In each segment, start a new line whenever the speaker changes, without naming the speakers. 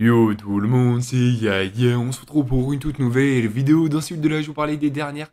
Yo tout le monde, c'est Yaya, on se retrouve pour une toute nouvelle vidéo. Dans cette vidéo de là, je vous parlais des dernières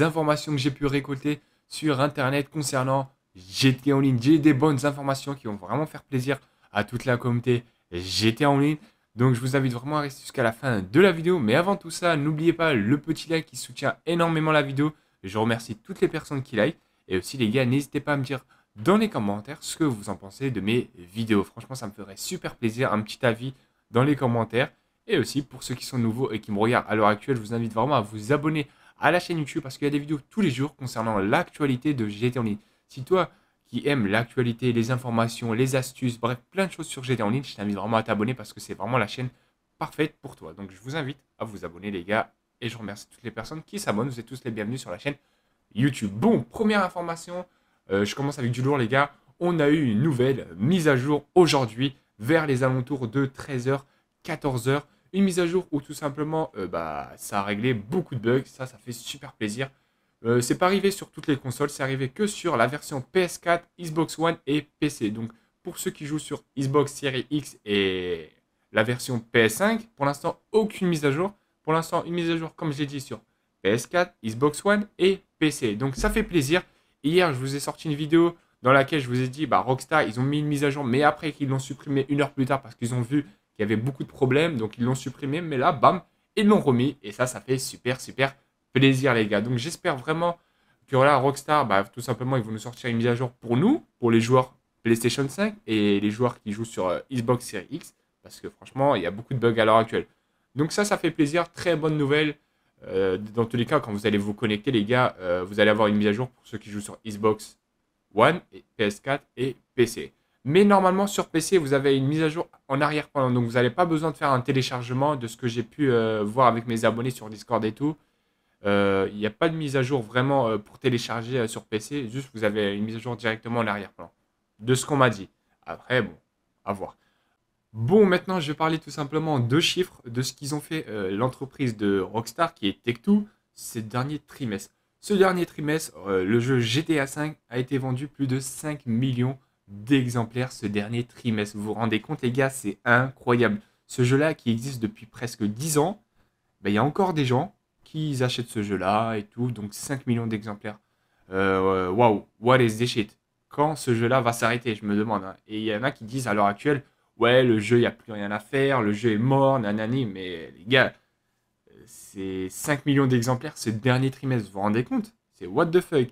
informations que j'ai pu récolter sur internet concernant GTA Online J'ai des bonnes informations qui vont vraiment faire plaisir à toute la communauté GTA Online, Donc je vous invite vraiment à rester jusqu'à la fin de la vidéo. Mais avant tout ça, n'oubliez pas le petit like qui soutient énormément la vidéo. Je remercie toutes les personnes qui like. Et aussi les gars, n'hésitez pas à me dire dans les commentaires ce que vous en pensez de mes vidéos. Franchement, ça me ferait super plaisir, un petit avis dans les commentaires. Et aussi, pour ceux qui sont nouveaux et qui me regardent à l'heure actuelle, je vous invite vraiment à vous abonner à la chaîne YouTube parce qu'il y a des vidéos tous les jours concernant l'actualité de GT en Si toi qui aimes l'actualité, les informations, les astuces, bref, plein de choses sur GT en je t'invite vraiment à t'abonner parce que c'est vraiment la chaîne parfaite pour toi. Donc je vous invite à vous abonner les gars et je remercie toutes les personnes qui s'abonnent. Vous êtes tous les bienvenus sur la chaîne YouTube. Bon, première information, euh, je commence avec du lourd les gars. On a eu une nouvelle mise à jour aujourd'hui vers les alentours de 13h, 14h. Une mise à jour où tout simplement euh, bah, ça a réglé beaucoup de bugs, ça ça fait super plaisir. Euh, c'est pas arrivé sur toutes les consoles, c'est arrivé que sur la version PS4, Xbox One et PC. Donc pour ceux qui jouent sur Xbox Series X et la version PS5, pour l'instant aucune mise à jour. Pour l'instant une mise à jour comme j'ai dit sur PS4, Xbox One et PC. Donc ça fait plaisir. Hier je vous ai sorti une vidéo dans laquelle je vous ai dit, bah, Rockstar, ils ont mis une mise à jour, mais après qu'ils l'ont supprimé une heure plus tard parce qu'ils ont vu qu'il y avait beaucoup de problèmes, donc ils l'ont supprimé, mais là, bam, ils l'ont remis, et ça, ça fait super, super plaisir, les gars. Donc j'espère vraiment que là Rockstar, bah, tout simplement, ils vont nous sortir une mise à jour pour nous, pour les joueurs PlayStation 5 et les joueurs qui jouent sur euh, Xbox Series X, parce que franchement, il y a beaucoup de bugs à l'heure actuelle. Donc ça, ça fait plaisir, très bonne nouvelle. Euh, dans tous les cas, quand vous allez vous connecter, les gars, euh, vous allez avoir une mise à jour pour ceux qui jouent sur Xbox One, PS4 et PC. Mais normalement, sur PC, vous avez une mise à jour en arrière-plan. Donc, vous n'avez pas besoin de faire un téléchargement de ce que j'ai pu euh, voir avec mes abonnés sur Discord et tout. Euh, il n'y a pas de mise à jour vraiment euh, pour télécharger sur PC. Juste, vous avez une mise à jour directement en arrière-plan. De ce qu'on m'a dit. Après, bon, à voir. Bon, maintenant, je vais parler tout simplement de chiffres de ce qu'ils ont fait l'entreprise de Rockstar, qui est Tech2, ces derniers trimestres. Ce dernier trimestre, euh, le jeu GTA V a été vendu plus de 5 millions d'exemplaires ce dernier trimestre. Vous vous rendez compte les gars, c'est incroyable. Ce jeu-là qui existe depuis presque 10 ans, ben, il y a encore des gens qui achètent ce jeu-là et tout, donc 5 millions d'exemplaires. Euh, euh, waouh, wow, what is this shit Quand ce jeu-là va s'arrêter, je me demande. Hein. Et il y en a qui disent à l'heure actuelle, ouais, le jeu, il n'y a plus rien à faire, le jeu est mort, nanani, mais les gars, c'est 5 millions d'exemplaires ce dernier trimestre. Vous vous rendez compte C'est what the fuck.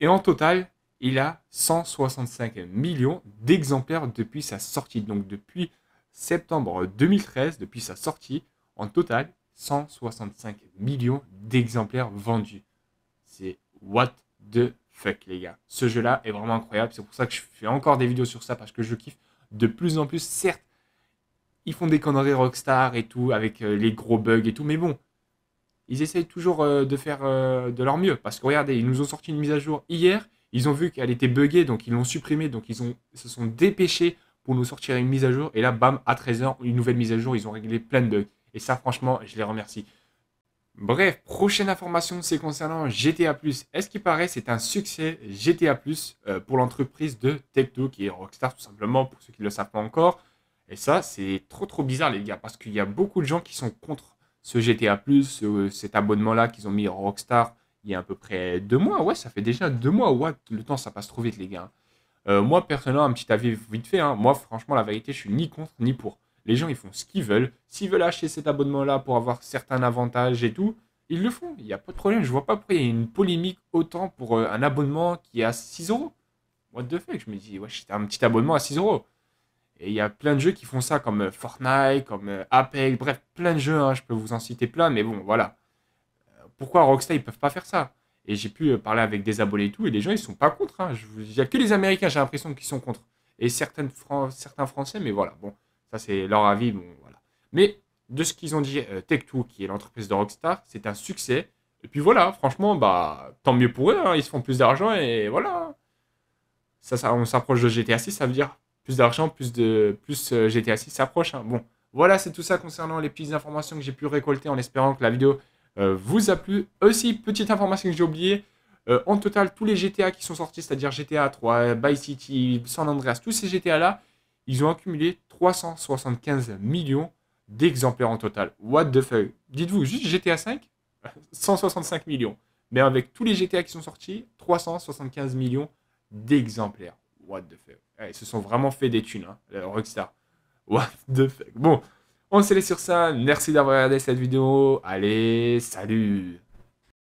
Et en total, il a 165 millions d'exemplaires depuis sa sortie. Donc depuis septembre 2013, depuis sa sortie, en total, 165 millions d'exemplaires vendus. C'est what the fuck, les gars. Ce jeu-là est vraiment incroyable. C'est pour ça que je fais encore des vidéos sur ça parce que je kiffe de plus en plus. Certes, ils font des conneries Rockstar et tout avec euh, les gros bugs et tout, mais bon, ils essayent toujours euh, de faire euh, de leur mieux. Parce que regardez, ils nous ont sorti une mise à jour hier, ils ont vu qu'elle était buggée, donc ils l'ont supprimée, donc ils, ont, se sont dépêchés pour nous sortir une mise à jour. Et là, bam, à 13h, une nouvelle mise à jour, ils ont réglé plein de bugs. Et ça, franchement, je les remercie. Bref, prochaine information, c'est concernant GTA+. Est-ce qu'il paraît c'est un succès GTA+, plus euh, pour l'entreprise de Tech2, qui est Rockstar tout simplement, pour ceux qui ne le savent pas encore. Et ça, c'est trop trop bizarre les gars, parce qu'il y a beaucoup de gens qui sont contre ce GTA cet abonnement-là qu'ils ont mis Rockstar il y a à peu près deux mois. Ouais, ça fait déjà deux mois. What le temps, ça passe trop vite, les gars. Euh, moi, personnellement, un petit avis vite fait. Hein. Moi, franchement, la vérité, je suis ni contre ni pour. Les gens, ils font ce qu'ils veulent. S'ils veulent acheter cet abonnement-là pour avoir certains avantages et tout, ils le font. Il n'y a pas de problème. Je vois pas pourquoi il y a une polémique autant pour euh, un abonnement qui est à 6 euros. What the fuck Je me dis, ouais, c'était un petit abonnement à 6 euros. Et il y a plein de jeux qui font ça, comme euh, Fortnite, comme euh, Apex, bref, plein de jeux, hein, je peux vous en citer plein, mais bon, voilà. Euh, pourquoi Rockstar, ils peuvent pas faire ça Et j'ai pu parler avec des abonnés et tout, et les gens, ils sont pas contre. Hein. il n'y a que les Américains, j'ai l'impression, qu'ils sont contre. Et certaines certains Français, mais voilà, bon, ça c'est leur avis, bon, voilà. Mais de ce qu'ils ont dit, Tech2, qui est l'entreprise de Rockstar, c'est un succès. Et puis voilà, franchement, bah, tant mieux pour eux, hein, ils se font plus d'argent, et voilà. Ça, ça, on s'approche de GTA 6, ça veut dire plus d'argent, plus de plus euh, GTA 6 s'approche. Hein. Bon, voilà, c'est tout ça concernant les petites informations que j'ai pu récolter en espérant que la vidéo euh, vous a plu. Aussi, petite information que j'ai oubliée, euh, en total, tous les GTA qui sont sortis, c'est-à-dire GTA 3, By City, San Andreas, tous ces GTA-là, ils ont accumulé 375 millions d'exemplaires en total. What the fuck Dites-vous, juste GTA 5 165 millions. Mais avec tous les GTA qui sont sortis, 375 millions d'exemplaires what the fuck. Eh, ils se sont vraiment fait des thunes, hein, Rockstar. What the fuck. Bon, on se laisse sur ça. Merci d'avoir regardé cette vidéo. Allez, salut